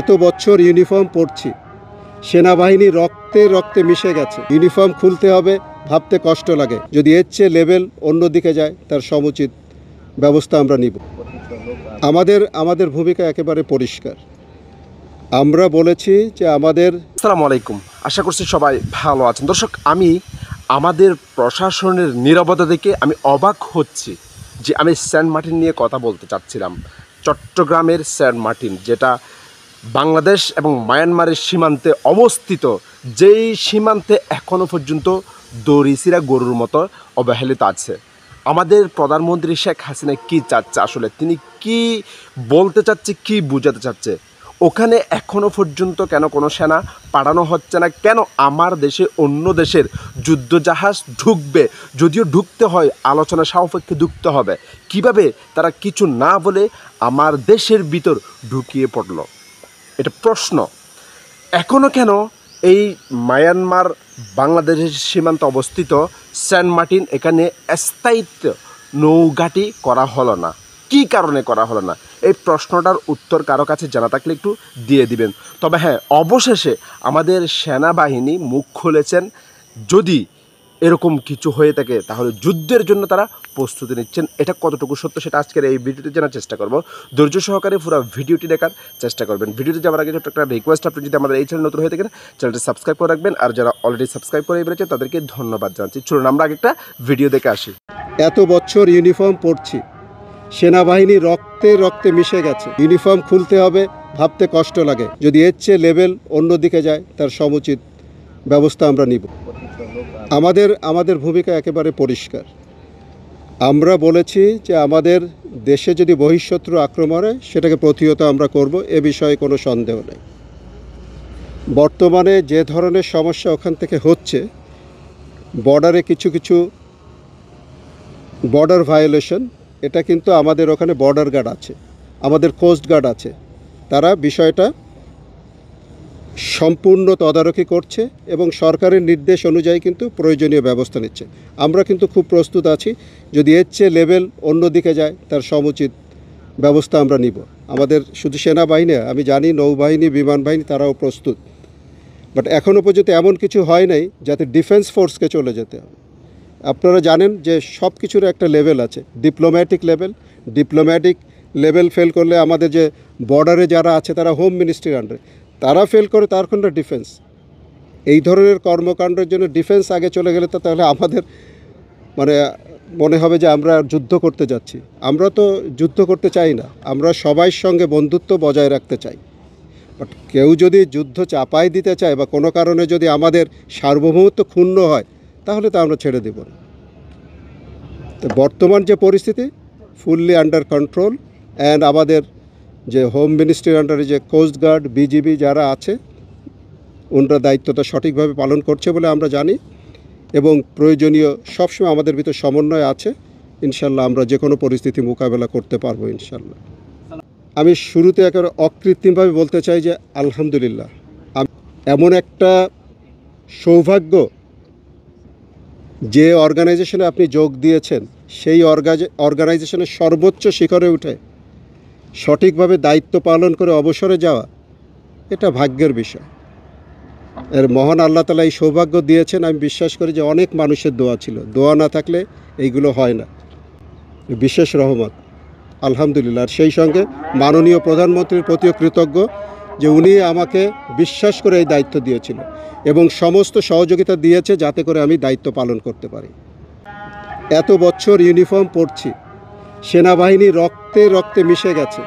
এত বছর ইউনিফর্ম পরছি সেনাবাহিনী রক্তে রক্তে মিশে গেছে ইউনিফর্ম খুলতে হবে ভাবতে কষ্ট লাগে যদি এর চেয়ে লেভেল অন্যদিকে যায় তার সমুচিত ব্যবস্থা আমরা নিব আমাদের আমাদের ভূমিকা একেবারে পরিষ্কার আমরা বলেছি যে আমাদের সালাম আলাইকুম আশা করছি সবাই ভালো আছেন দর্শক আমি আমাদের প্রশাসনের নিরাপত্তা দেখে আমি অবাক হচ্ছি যে আমি স্যান্ট মার্টিন নিয়ে কথা বলতে চাচ্ছিলাম চট্টগ্রামের স্যান্ট মার্টিন যেটা বাংলাদেশ এবং মায়ানমারের সীমান্তে অবস্থিত যেই সীমান্তে এখনও পর্যন্ত দরিসিরা গরুর মতো অবহেলিত আছে আমাদের প্রধানমন্ত্রী শেখ হাসিনা কি চাচ্ছে আসলে তিনি কি বলতে চাচ্ছে কি বুঝাতে চাচ্ছে ওখানে এখনও পর্যন্ত কেন কোনো সেনা পাঠানো হচ্ছে না কেন আমার দেশে অন্য দেশের যুদ্ধজাহাজ ঢুকবে যদিও ঢুকতে হয় আলোচনা সাপেক্ষে ঢুকতে হবে কিভাবে তারা কিছু না বলে আমার দেশের ভিতর ঢুকিয়ে পড়লো এটা প্রশ্ন এখনও কেন এই মায়ানমার বাংলাদেশের সীমান্তে অবস্থিত সেন্ট মার্টিন এখানে স্থায়িত্ব নৌঘাটি করা হলো না কি কারণে করা হলো না এই প্রশ্নটার উত্তর কারো কাছে জানা থাকলে একটু দিয়ে দিবেন তবে হ্যাঁ অবশেষে আমাদের সেনাবাহিনী মুখ খুলেছেন যদি এরকম কিছু হয়ে থাকে তাহলে যুদ্ধের জন্য তারা প্রস্তুতি নিচ্ছেন এটা কতটুকু সত্য সেটা আজকের এই ভিডিওতে জানার চেষ্টা করব ধৈর্য সহকারে পুরো ভিডিওটি দেখার চেষ্টা করবেন ভিডিওতে যাওয়ার আগে ছোট্ট একটা রিকোয়েস্ট আপনি যদি আমাদের এই চ্যানেল নতুন হয়ে থাকেন চ্যানেলটি সাবস্ক্রাইব করে রাখবেন আর যারা অলরেডি সাবস্ক্রাইব করে বেড়েছে তাদেরকে ধন্যবাদ জানাচ্ছি চলুন আমরা আগে একটা ভিডিও দেখে আসি এত বছর ইউনিফর্ম পরছি সেনাবাহিনী রক্তে রক্তে মিশে গেছে ইউনিফর্ম খুলতে হবে ভাবতে কষ্ট লাগে যদি এর চেয়ে লেভেল অন্যদিকে যায় তার সমুচিত ব্যবস্থা আমরা নিব আমাদের আমাদের ভূমিকা একেবারে পরিষ্কার আমরা বলেছি যে আমাদের দেশে যদি বহিঃশত্রু আক্রমণে সেটাকে প্রতিহত আমরা করব এ বিষয়ে কোনো সন্দেহ নেই বর্তমানে যে ধরনের সমস্যা ওখান থেকে হচ্ছে বর্ডারে কিছু কিছু বর্ডার ভায়োলেশন এটা কিন্তু আমাদের ওখানে বর্ডার গার্ড আছে আমাদের কোস্ট গার্ড আছে তারা বিষয়টা সম্পূর্ণ তদারকি করছে এবং সরকারের নির্দেশ অনুযায়ী কিন্তু প্রয়োজনীয় ব্যবস্থা নিচ্ছে আমরা কিন্তু খুব প্রস্তুত আছি যদি এর চেয়ে লেভেল অন্যদিকে যায় তার সমুচিত ব্যবস্থা আমরা নিব আমাদের শুধু সেনাবাহিনী আমি জানি নৌবাহিনী বিমান বাহিনী তারাও প্রস্তুত বাট এখনও পর্যন্ত এমন কিছু হয় নাই যাতে ডিফেন্স ফোর্সকে চলে যেতে হবে আপনারা জানেন যে সব কিছুর একটা লেভেল আছে diplomatic level diplomatic level fail করলে আমাদের যে বর্ডারে যারা আছে তারা হোম মিনিস্ট্রির আন্ডারে তারা ফেল করে তার কোনো ডিফেন্স এই ধরনের কর্মকাণ্ডের জন্য ডিফেন্স আগে চলে গেলে তো তাহলে আমাদের মানে মনে হবে যে আমরা যুদ্ধ করতে যাচ্ছি আমরা তো যুদ্ধ করতে চাই না আমরা সবাই সঙ্গে বন্ধুত্ব বজায় রাখতে চাই বাট কেউ যদি যুদ্ধ চাপাই দিতে চায় বা কোনো কারণে যদি আমাদের সার্বভৌমত্ব ক্ষুণ্ণ হয় তাহলে তো আমরা ছেড়ে দেব না তো বর্তমান যে পরিস্থিতি ফুললি আন্ডার কন্ট্রোল অ্যান্ড আমাদের যে হোম মিনিস্ট্রির আন্ডারে যে কোস্টগার্ড বিজিবি যারা আছে ওনারা দায়িত্বটা সঠিকভাবে পালন করছে বলে আমরা জানি এবং প্রয়োজনীয় সবসময় আমাদের ভিতর সমন্বয় আছে ইনশাল্লাহ আমরা যে কোনো পরিস্থিতি মোকাবেলা করতে পারবো ইনশাল্লাহ আমি শুরুতে একেবারে অকৃত্রিমভাবে বলতে চাই যে আলহামদুলিল্লাহ এমন একটা সৌভাগ্য যে অর্গানাইজেশনে আপনি যোগ দিয়েছেন সেই অর্গানাইজেশনের সর্বোচ্চ শিখরে উঠে সঠিকভাবে দায়িত্ব পালন করে অবসরে যাওয়া এটা ভাগ্যের বিষয় এর মহান আল্লাহ তালা এই সৌভাগ্য দিয়েছেন আমি বিশ্বাস করি যে অনেক মানুষের দোয়া ছিল দোয়া না থাকলে এইগুলো হয় না বিশেষ রহমত আলহামদুলিল্লাহ আর সেই সঙ্গে মাননীয় প্রধানমন্ত্রীর প্রতিও কৃতজ্ঞ যে উনি আমাকে বিশ্বাস করে এই দায়িত্ব দিয়েছিল এবং সমস্ত সহযোগিতা দিয়েছে যাতে করে আমি দায়িত্ব পালন করতে পারি এত বছর ইউনিফর্ম পড়ছি সেনাবাহিনী রক্তে রক্তে মিশে গেছে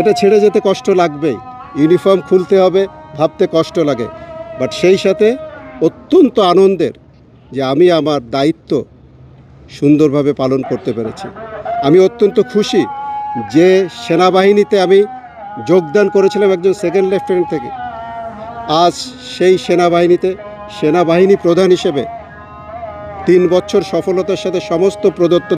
এটা ছেড়ে যেতে কষ্ট লাগবেই ইউনিফর্ম খুলতে হবে ভাবতে কষ্ট লাগে বাট সেই সাথে অত্যন্ত আনন্দের যে আমি আমার দায়িত্ব সুন্দরভাবে পালন করতে পেরেছি আমি অত্যন্ত খুশি যে সেনাবাহিনীতে আমি যোগদান করেছিলাম একজন সেকেন্ড লেফটেন্যান্ট থেকে আজ সেই সেনাবাহিনীতে সেনাবাহিনী প্রধান হিসেবে তিন বছর সফলতার সাথে সমস্ত প্রদত্ত